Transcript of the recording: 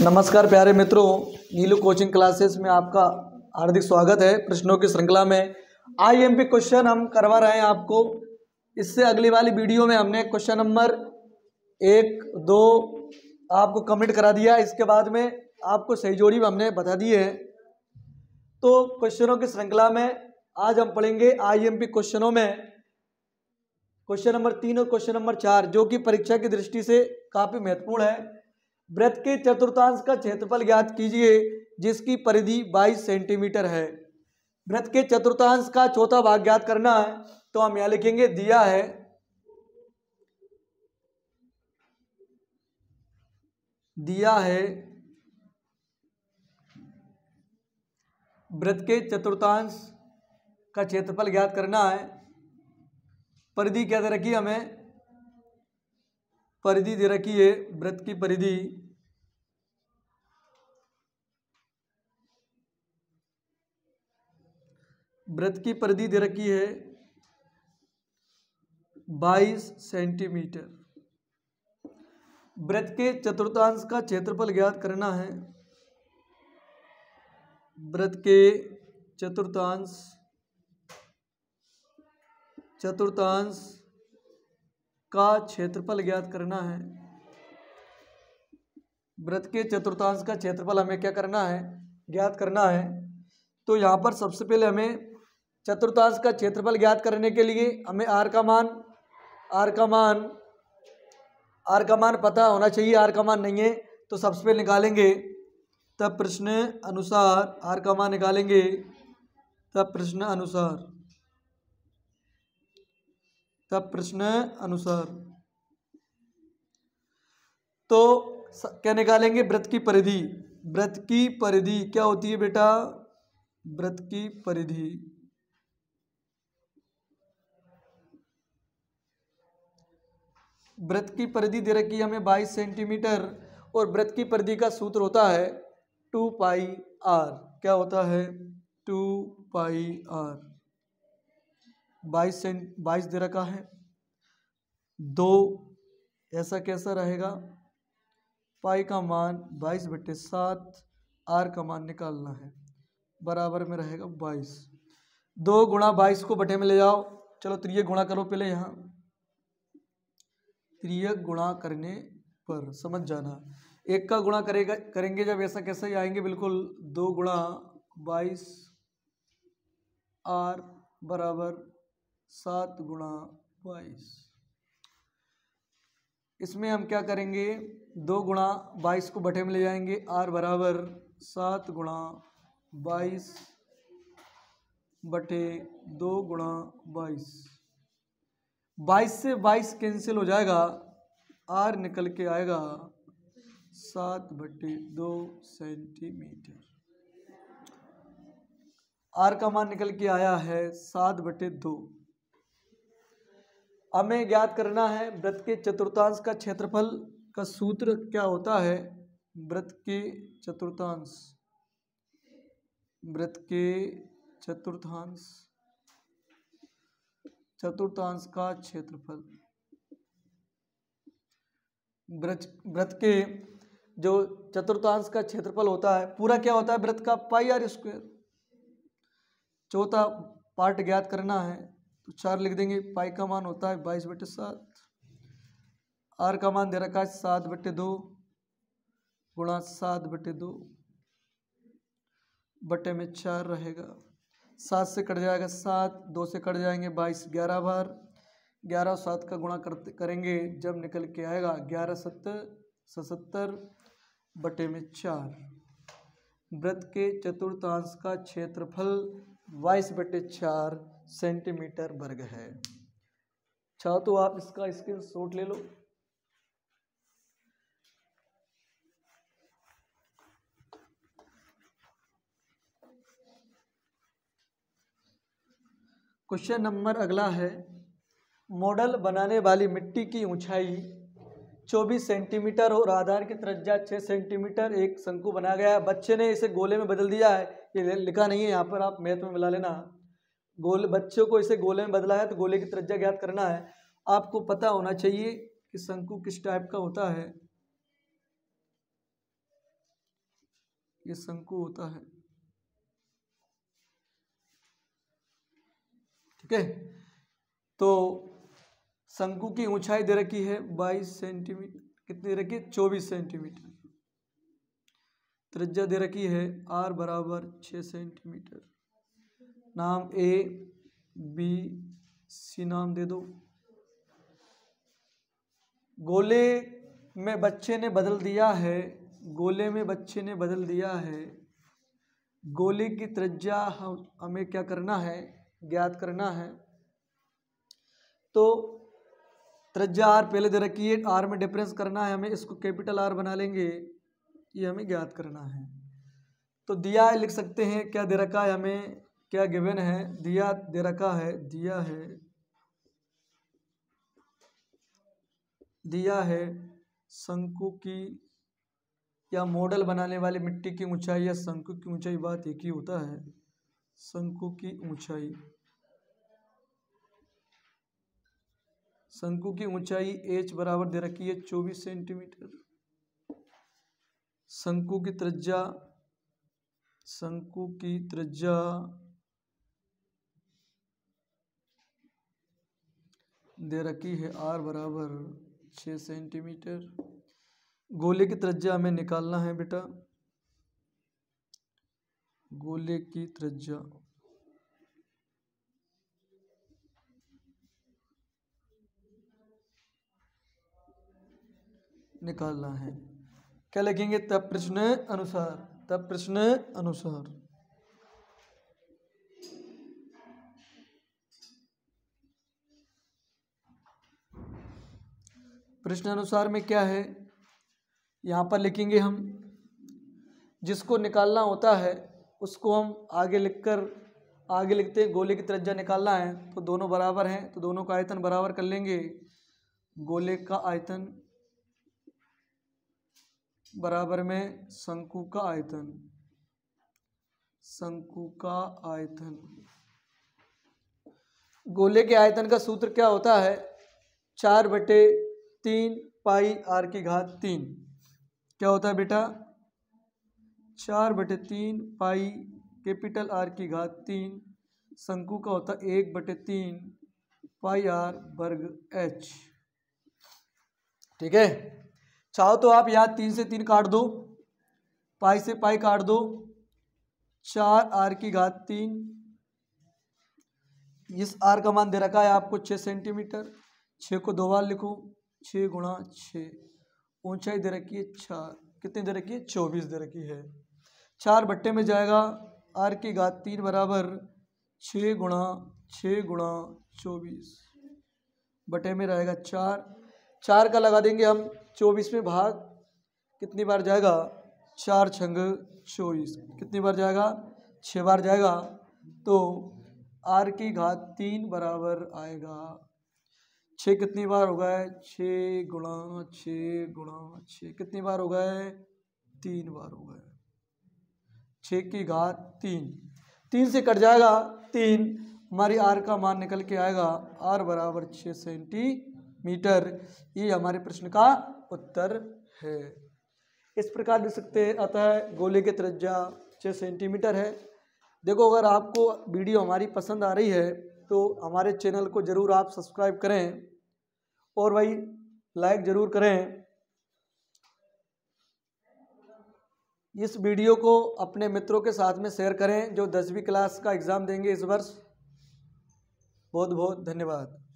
नमस्कार प्यारे मित्रों नीलू कोचिंग क्लासेस में आपका हार्दिक स्वागत है प्रश्नों की श्रृंखला में आईएमपी क्वेश्चन हम करवा रहे हैं आपको इससे अगली वाली वीडियो में हमने क्वेश्चन नंबर एक दो आपको कमेंट करा दिया इसके बाद में आपको सही जोड़ी हमने बता दिए है तो क्वेश्चनों की श्रृंखला में आज हम पढ़ेंगे आई क्वेश्चनों में क्वेश्चन नंबर तीन और क्वेश्चन नंबर चार जो कि परीक्षा की दृष्टि से काफ़ी महत्वपूर्ण है वृत्त के चतुर्थांश का क्षेत्रफल ज्ञात कीजिए जिसकी परिधि 22 सेंटीमीटर है वृत्त के चतुर्थांश का चौथा भाग ज्ञात करना है तो हम यहां लिखेंगे दिया है दिया है वृत्त के चतुर्थांश का क्षेत्रफल ज्ञात करना है परिधि क्या दे रखी हमें परिधि दे रखी है वृत्त की परिधि व्रत की परिधि दे रखी है बाईस सेंटीमीटर व्रत के चतुर्थांश का क्षेत्रफल ज्ञात करना है व्रत के चतुर्थांश चतुर्थांश का क्षेत्रफल ज्ञात करना है व्रत के चतुर्थांश का क्षेत्रफल हमें क्या करना है ज्ञात करना है तो यहाँ पर सबसे पहले हमें चतुर्थांश का क्षेत्रफल ज्ञात करने के लिए हमें आर का मान आर का मान आर का मान पता होना चाहिए आर का मान नहीं है तो सबसे पहले निकालेंगे तब प्रश्न अनुसार आर का मान निकालेंगे तब प्रश्न अनुसार तब प्रश्न अनुसार तो क्या निकालेंगे व्रत की परिधि व्रत की परिधि क्या होती है बेटा व्रत की परिधि व्रत की परिधि दे रखी है हमें बाईस सेंटीमीटर और व्रत की परिधि का सूत्र होता है टू पाई आर क्या होता है टू पाई आर बाईस सेंट बाईस दे रखा है दो ऐसा कैसा रहेगा पाई का मान बाईस बटे सात आर का मान निकालना है बराबर में रहेगा बाईस दो गुणा बाईस को बटे में ले जाओ चलो त्रिय गुणा करो पहले यहाँ त्रियक गुणा करने पर समझ जाना एक का गुणा करेगा करेंगे जब ऐसा कैसे ही आएंगे बिल्कुल दो गुणा बाईस आर बराबर सात गुणा बाईस इसमें हम क्या करेंगे दो गुणा बाईस को बटे में ले जाएंगे आर बराबर सात गुणा बाईस बटे दो गुणा बाईस बाईस से बाईस कैंसिल हो जाएगा आर निकल के आएगा सात बटे दो सेंटीमीटर आर का मान निकल के आया है सात बटे दो हमें ज्ञात करना है व्रत के चतुर्थांश का क्षेत्रफल का सूत्र क्या होता है व्रत के चतुर्थांश व्रत के चतुर्थांश चतुर्थांश का क्षेत्रफल व्रत व्रत के जो चतुर्थांश का क्षेत्रफल होता है पूरा क्या होता है व्रत का पाई आर स्क्वेयर चौथा पार्ट ज्ञात करना है तो चार लिख देंगे पाई का मान होता है बाईस बटे सात आर का मान दे रखा है सात बटे दो गुणा सात बटे दो बटे में चार रहेगा सात से कट जाएगा सात दो से कट जाएंगे बाईस ग्यारह बार ग्यारह सात का गुणा करते करेंगे जब निकल के आएगा ग्यारह सत्तर सतहत्तर बटे में चार व्रत के चतुर्थांश का क्षेत्रफल बाईस बटे चार सेंटीमीटर वर्ग है चाहो तो आप इसका स्क्रीन शॉट ले लो क्वेश्चन नंबर अगला है मॉडल बनाने वाली मिट्टी की ऊंचाई 24 सेंटीमीटर और आधार की त्रज्जा 6 सेंटीमीटर एक शंकु बनाया गया है बच्चे ने इसे गोले में बदल दिया है ये लिखा नहीं है यहाँ पर आप मैथ में मिला लेना गोल बच्चों को इसे गोले में बदला है तो गोले की त्रज्जा ज्ञात करना है आपको पता होना चाहिए कि शंकु किस टाइप का होता है ये शंकु होता है ठीक है तो शंकु की ऊंचाई दे रखी है बाईस सेंटीमीटर कितनी दे रखी है चौबीस सेंटीमीटर त्रिज्या दे रखी है आर बराबर छः सेंटीमीटर नाम ए बी सी नाम दे दो गोले में बच्चे ने बदल दिया है गोले में बच्चे ने बदल दिया है गोले की त्रिज्या हम हमें क्या करना है ज्ञात करना है तो त्रजा आर पहले दे रखी है आर में डिफरेंस करना है हमें इसको कैपिटल आर बना लेंगे ये हमें ज्ञात करना है तो दिया लिख सकते हैं क्या दे रखा है हमें क्या गिवन है दिया दे रखा है दिया है दिया है शंकु की या मॉडल बनाने वाली मिट्टी की ऊंचाई या शंकु की ऊंचाई बात एक ही होता है शंकु की ऊंचाई शंकु की ऊंचाई एच बराबर दे रखी है चौबीस सेंटीमीटर शंकु की त्रिज्या शंकु की त्रिज्या दे रखी है आर बराबर छ सेंटीमीटर गोले की त्रिज्या हमें निकालना है बेटा गोले की त्रिज्या निकालना है क्या लिखेंगे तब प्रश्न अनुसार तब प्रश्न अनुसार प्रश्न अनुसार में क्या है यहां पर लिखेंगे हम जिसको निकालना होता है उसको हम आगे लिख कर आगे लिखते गोले की त्रिज्या निकालना है तो दोनों बराबर हैं तो दोनों का आयतन बराबर कर लेंगे गोले का आयतन बराबर में शंकु का आयतन शंकु का आयतन गोले के आयतन का सूत्र क्या होता है चार बटे तीन पाई आर की घात तीन क्या होता है बेटा चार बटे तीन पाई कैपिटल आर की घात तीन शंकु का होता एक बटे तीन पाई आर वर्ग एच ठीक है चाहो तो आप यहाँ तीन से तीन काट दो पाई से पाई काट दो चार आर की घात तीन इस आर का मान दे रखा है आपको छः सेंटीमीटर छः को दो बार लिखो छः गुणा छः ऊंचाई दे रखी है चार कितनी दे रखी है चौबीस दे रखी है चार बट्टे में जाएगा आर की घात तीन बराबर छः गुणा छः गुणा चौबीस बटे में रहेगा चार चार का लगा देंगे हम चौबीस में भाग कितनी बार जाएगा चार छंग चौबीस कितनी बार जाएगा छः बार जाएगा तो आर की घात तीन बराबर आएगा छः कितनी बार हो गए छः गुणा छः गुणा छः कितनी बार हो गए तीन बार हो गए छः की घात तीन तीन से कट जाएगा तीन हमारी आर का मान निकल के आएगा आर बराबर छः सेंटीमीटर ये हमारे प्रश्न का उत्तर है इस प्रकार देख सकते हैं अतः गोले के त्रिज्या छः सेंटीमीटर है देखो अगर आपको वीडियो हमारी पसंद आ रही है तो हमारे चैनल को ज़रूर आप सब्सक्राइब करें और भाई लाइक ज़रूर करें इस वीडियो को अपने मित्रों के साथ में शेयर करें जो दसवीं क्लास का एग्ज़ाम देंगे इस वर्ष बहुत बहुत धन्यवाद